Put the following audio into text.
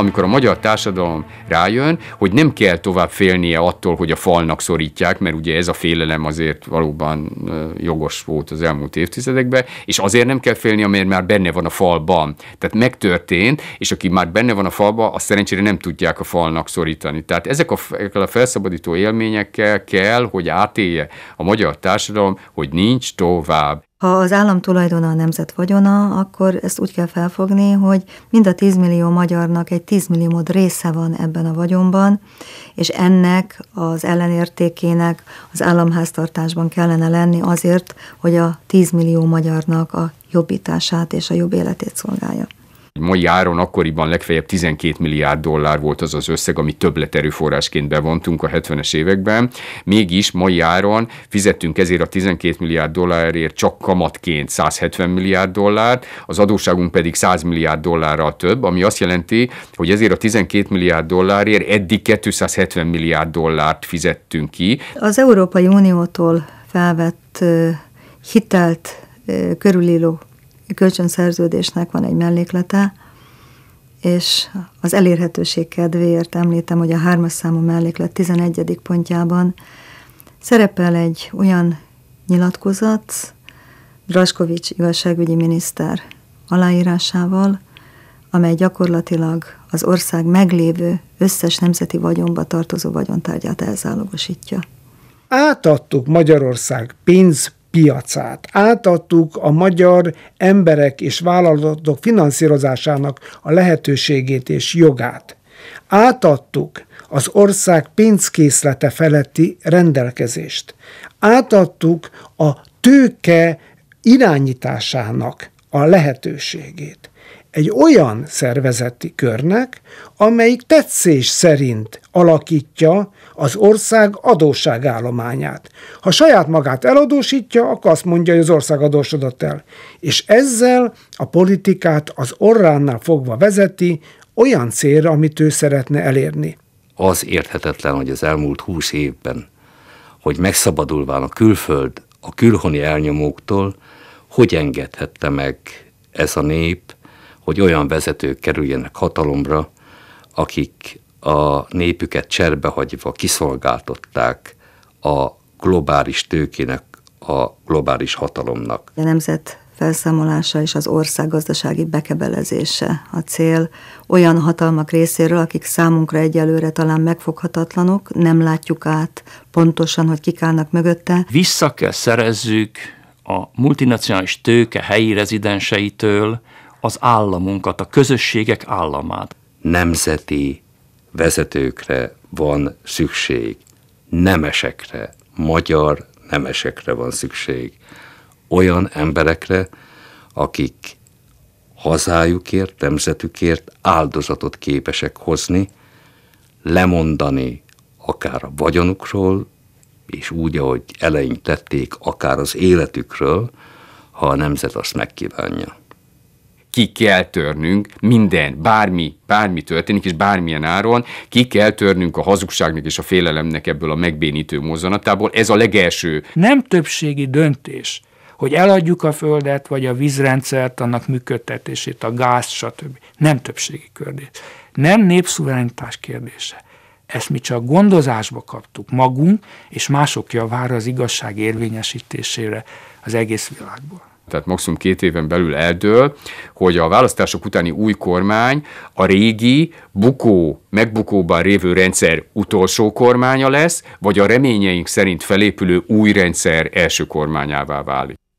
amikor a magyar társadalom rájön, hogy nem kell tovább félnie attól, hogy a falnak szorítják, mert ugye ez a félelem azért valóban jogos volt az elmúlt évtizedekben, és azért nem kell félnie, mert már benne van a falban. Tehát megtörtént, és aki már benne van a falban, azt szerencsére nem tudják a falnak szorítani. Tehát ezek a, a felszabadító élményekkel kell, hogy átélje a magyar társadalom, hogy nincs tovább. Ha az állam tulajdona a nemzet vagyona, akkor ezt úgy kell felfogni, hogy mind a 10 millió magyarnak egy 10 milliómod része van ebben a vagyonban, és ennek az ellenértékének az államháztartásban kellene lenni azért, hogy a 10 millió magyarnak a jobbítását és a jobb életét szolgálja. Mai áron akkoriban legfeljebb 12 milliárd dollár volt az az összeg, ami többlet erőforrásként bevontunk a 70-es években. Mégis mai áron fizettünk ezért a 12 milliárd dollárért csak kamatként 170 milliárd dollárt, az adóságunk pedig 100 milliárd dollárral több, ami azt jelenti, hogy ezért a 12 milliárd dollárért eddig 270 milliárd dollárt fizettünk ki. Az Európai Uniótól felvett hitelt körülíró kölcsönszerződésnek van egy melléklete, és az elérhetőség kedvéért említem, hogy a hármas számú melléklet 11. pontjában szerepel egy olyan nyilatkozat, Draskovics igazságügyi miniszter aláírásával, amely gyakorlatilag az ország meglévő összes nemzeti vagyonba tartozó vagyontárgyát elzálogosítja. Átadtuk Magyarország pénz, piacát. Átadtuk a magyar emberek és vállalatok finanszírozásának a lehetőségét és jogát. Átadtuk az ország pénzkészlete feletti rendelkezést. Átadtuk a tőke irányításának a lehetőségét egy olyan szervezeti körnek, amelyik tetszés szerint alakítja az ország adósságállományát. Ha saját magát eladósítja, akkor azt mondja, hogy az ország adósodott el. És ezzel a politikát az orránnál fogva vezeti olyan célra, amit ő szeretne elérni. Az érthetetlen, hogy az elmúlt húsz évben, hogy megszabadulván a külföld a külhoni elnyomóktól, hogy engedhette meg ez a nép, hogy olyan vezetők kerüljenek hatalomra, akik a népüket cserbehagyva kiszolgáltották a globális tőkének, a globális hatalomnak. A nemzet felszámolása és az ország gazdasági bekebelezése a cél olyan hatalmak részéről, akik számunkra egyelőre talán megfoghatatlanok, nem látjuk át pontosan, hogy kik állnak mögötte. Vissza kell szerezzük a multinacionális tőke helyi rezidenseitől az államunkat, a közösségek államát. Nemzeti vezetőkre van szükség, nemesekre, magyar nemesekre van szükség. Olyan emberekre, akik hazájukért, nemzetükért áldozatot képesek hozni, lemondani akár a vagyonukról, és úgy, ahogy eleink tették, akár az életükről, ha a nemzet azt megkívánja ki kell törnünk minden, bármi, bármi történik, és bármilyen áron, ki kell törnünk a hazugságnak és a félelemnek ebből a megbénítő mozzanatából. Ez a legelső. Nem többségi döntés, hogy eladjuk a földet, vagy a vízrendszert, annak működtetését, a gáz, stb. Nem többségi kérdés. Nem népszuverenitás kérdése. Ezt mi csak gondozásba kaptuk magunk, és mások javára az igazság érvényesítésére az egész világból tehát maximum két éven belül eldől, hogy a választások utáni új kormány a régi, bukó, megbukóban révő rendszer utolsó kormánya lesz, vagy a reményeink szerint felépülő új rendszer első kormányává válik.